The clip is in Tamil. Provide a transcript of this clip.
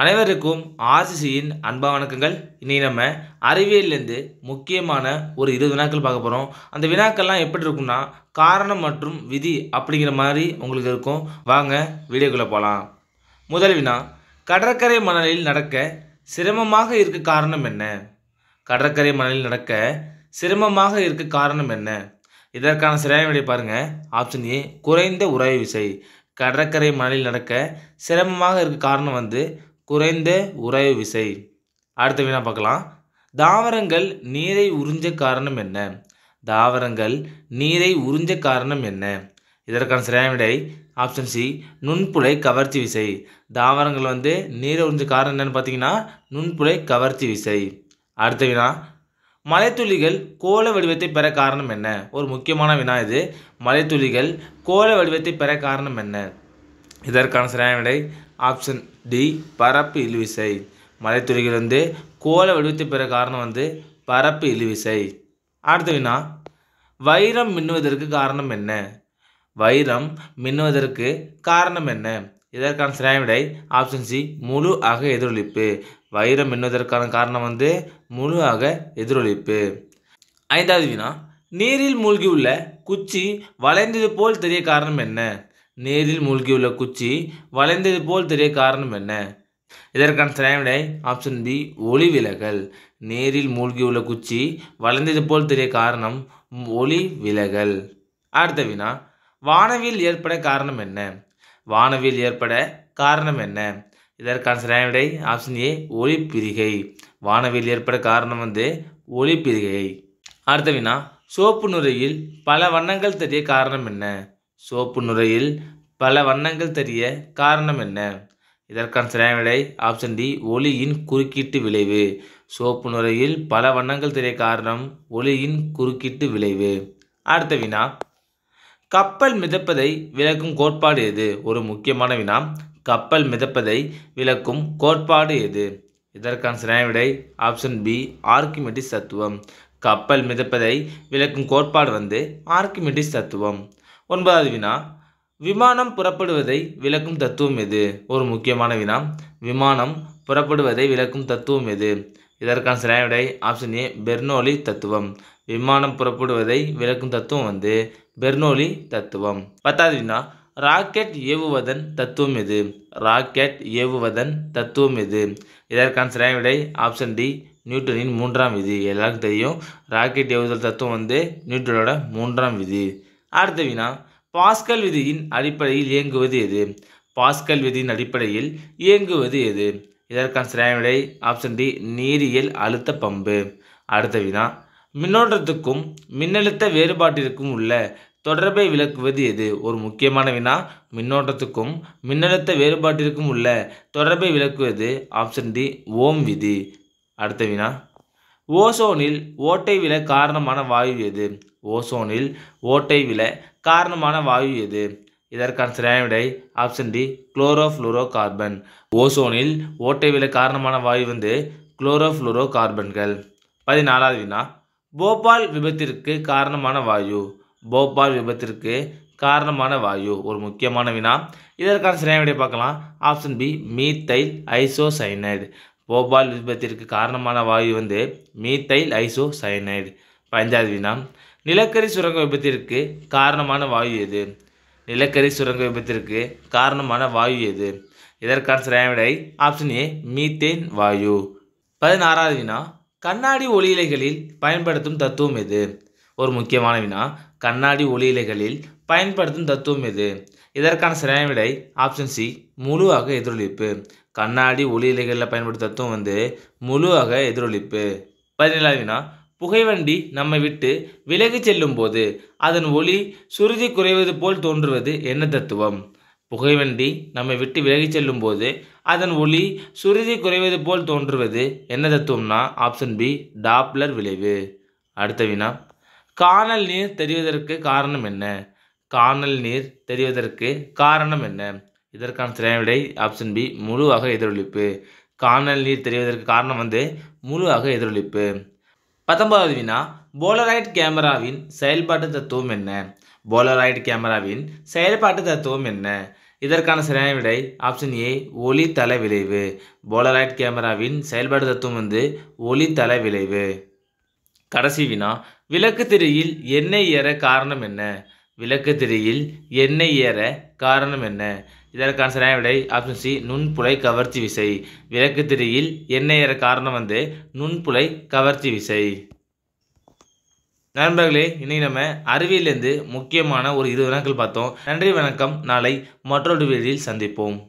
அனைவருக்கும் ஆர்சிசியின் அன்பா வணக்கங்கள் இன்றைக்கி நம்ம அறிவியல்லேருந்து முக்கியமான ஒரு இருபது வினாக்கள் பார்க்க போகிறோம் அந்த வினாக்கள்லாம் எப்படி இருக்கும்னா காரணம் மற்றும் விதி அப்படிங்கிற மாதிரி உங்களுக்கு இருக்கும் வாங்க வீடியோக்குள்ளே போகலாம் முதல் வினா கடற்கரை மணலில் நடக்க சிரமமாக இருக்க காரணம் என்ன கடற்கரை மணலில் நடக்க சிரமமாக இருக்க காரணம் என்ன இதற்கான சிறையான விடை பாருங்கள் ஆப்ஷன் ஏ குறைந்த உராய்வு விசை கடற்கரை மணலில் நடக்க சிரமமாக இருக்க காரணம் வந்து குறைந்த உராய்வு விசை அடுத்த வினா பார்க்கலாம் தாவரங்கள் நீரை உறிஞ்ச காரணம் என்ன தாவரங்கள் நீரை உறிஞ்ச காரணம் என்ன இதற்கான சரியான ஆப்ஷன் சி நுண்புலை கவர்ச்சி விசை தாவரங்கள் வந்து நீரை உறிஞ்ச காரணம் என்னன்னு பார்த்தீங்கன்னா நுண்புலை கவர்ச்சி விசை அடுத்த வினா மலைத்துளிகள் கோல வடிவத்தை பெற காரணம் என்ன ஒரு முக்கியமான வினா இது மலைத்துளிகள் கோல வடிவத்தை பெற காரணம் என்ன இதற்கான சரியான ஆப்ஷன் டி பரப்பு இழுவிசை வந்து கோல வடிவத்து பெற காரணம் வந்து பரப்பு இழுவிசை அடுத்த வினா வைரம் மின்னுவதற்கு காரணம் என்ன வைரம் மின்னுவதற்கு காரணம் என்ன இதற்கான சிராவிடை ஆப்ஷன் சி முழு அக எதிரொலிப்பு வைரம் மின்னுவதற்கான காரணம் வந்து முழு அக எதிரொலிப்பு ஐந்தாவது வினா நீரில் மூழ்கியுள்ள குச்சி வளைந்தது போல் தெரிய காரணம் என்ன நேரில் மூழ்கியுள்ள குச்சி வளைந்தது போல் தெரிய காரணம் என்ன இதற்கான சரியான ஆப்ஷன் பி ஒளி விலகல் நேரில் மூழ்கியுள்ள குச்சி வளைந்தது போல் தெரிய காரணம் ஒளி விலகல் அடுத்த வினா வானவில் ஏற்பட காரணம் என்ன வானவில் ஏற்பட காரணம் என்ன இதற்கான சரியான ஆப்ஷன் ஏ பிரிகை வானவில் ஏற்பட காரணம் வந்து ஒளிப்பிரிகை அடுத்த வினா சோப்பு நுரையில் பல வண்ணங்கள் தெரிய காரணம் என்ன சோப்பு நுரையில் பல வண்ணங்கள் தெரிய காரணம் என்ன இதற்கான சரியான விடை ஆப்ஷன் டி ஒளியின் குறுக்கீட்டு விளைவு சோப்பு நுரையில் பல வண்ணங்கள் தெரிய காரணம் ஒளியின் குறுக்கீட்டு விளைவு அடுத்த வினா கப்பல் மிதப்பதை விளக்கும் கோட்பாடு எது ஒரு முக்கியமான வினா கப்பல் மிதப்பதை விளக்கும் கோட்பாடு எது இதற்கான சரியான விடை ஆப்ஷன் பி ஆர்கிமெடிஸ் தத்துவம் கப்பல் மிதப்பதை விளக்கும் கோட்பாடு வந்து ஆர்கிமெடிஸ் தத்துவம் ஒன்பதாவது வினா விமானம் புறப்படுவதை விளக்கும் தத்துவம் எது ஒரு முக்கியமான வினா விமானம் புறப்படுவதை விளக்கும் தத்துவம் எது இதற்கான சரியான ஆப்ஷன் ஏ பெர்னோலி தத்துவம் விமானம் புறப்படுவதை விளக்கும் தத்துவம் வந்து பெர்னோலி தத்துவம் பத்தாவது வினா ராக்கெட் ஏவுவதன் தத்துவம் எது ராக்கெட் ஏவுவதன் தத்துவம் எது இதற்கான சரியான விடை ஆப்ஷன் டி நியூட்டனின் மூன்றாம் விதி எல்லாருக்கும் தெரியும் ராக்கெட் ஏவுதல் தத்துவம் வந்து நியூட்டனோட மூன்றாம் விதி அடுத்த வினா பாஸ்கல் விதியின் அடிப்படையில் இயங்குவது எது பாஸ்கல் விதியின் அடிப்படையில் இயங்குவது எது இதற்கான சிறைவிடை ஆப்ஷன் டி நீரியல் அழுத்த பம்பு அடுத்த வினா மின்னோட்டத்துக்கும் மின்னழுத்த வேறுபாட்டிற்கும் உள்ள தொடர்பை விளக்குவது எது ஒரு முக்கியமான வினா மின்னோட்டத்துக்கும் மின்னழுத்த வேறுபாட்டிற்கும் உள்ள தொடர்பை விளக்குவது ஆப்ஷன் டி ஓம் விதி அடுத்த வினா ஓசோனில் ஓட்டை விட காரணமான வாயு எது ஓசோனில் ஓட்டை விழ காரணமான வாயு எது இதற்கான சரியான விடை ஆப்ஷன் டி குளோரோஃப்ளூரோ கார்பன் ஓசோனில் ஓட்டை விழ காரணமான வாயு வந்து குளோரோஃப்ளூரோ கார்பன்கள் பதினாலாவது வினா போபால் விபத்திற்கு காரணமான வாயு போபால் விபத்திற்கு காரணமான வாயு ஒரு முக்கியமான வினா இதற்கான சரியான விடை பார்க்கலாம் option B methyl isocyanide Bhopal விபத்திற்கு காரணமான வாயு வந்து மீத்தைல் ஐசோசைனைடு பஞ்சாவது வினா நிலக்கரி சுரங்க விபத்திற்கு காரணமான வாயு எது நிலக்கரி சுரங்க விபத்திற்கு காரணமான வாயு எது இதற்கான சரியானவிடை ஆப்ஷன் ஏ மீத்தேன் வாயு பதினாறாவது வினா கண்ணாடி ஒளி இலைகளில் பயன்படுத்தும் தத்துவம் எது ஒரு முக்கியமான வினா கண்ணாடி ஒளி இலைகளில் பயன்படுத்தும் தத்துவம் எது இதற்கான சரியான விடை ஆப்ஷன் சி முழுவாக எதிரொலிப்பு கண்ணாடி ஒளி இலைகளில் பயன்படுத்தும் தத்துவம் வந்து முழுவாக எதிரொலிப்பு பதினேழாவது வினா புகைவண்டி நம்மை விட்டு விலகி செல்லும்போது அதன் ஒளி சுருதி குறைவது போல் தோன்றுவது என்ன தத்துவம் புகைவண்டி நம்மை விட்டு விலகி செல்லும்போது அதன் ஒளி சுருதி குறைவது போல் தோன்றுவது என்ன தத்துவம்னா ஆப்ஷன் பி டாப்லர் விளைவு அடுத்த வினா காணல் நீர் தெரிவதற்கு காரணம் என்ன காணல் நீர் தெரிவதற்கு காரணம் என்ன இதற்கான சரியான ஆப்ஷன் பி முழுவாக எதிரொலிப்பு காணல் நீர் தெரிவதற்கு காரணம் வந்து முழுவாக எதிரொலிப்பு பத்தொன்பதாவது வினா போலராய்ட் கேமராவின் செயல்பாட்டு தத்துவம் என்ன போலராய்ட் கேமராவின் செயல்பாட்டு தத்துவம் என்ன இதற்கான சரியான விடை ஆப்ஷன் ஏ ஒளி தல விளைவு போலராய்ட் கேமராவின் செயல்பாட்டு தத்துவம் வந்து ஒளி தலை விளைவு கடைசி வினா விளக்கு திரையில் எண்ணெய் ஏற காரணம் என்ன திரியில் எண்ணெய் ஏற காரணம் என்ன இதற்கான சரியான விடை ஆப்ஷன் சி நுண்புலை கவர்ச்சி விசை திரியில் எண்ணெய் ஏற காரணம் வந்து நுண்புலை கவர்ச்சி விசை நண்பர்களே இன்றைக்கி நம்ம அறிவியலேருந்து முக்கியமான ஒரு இரு வினாக்கள் பார்த்தோம் நன்றி வணக்கம் நாளை மற்றொரு வீடியில் சந்திப்போம்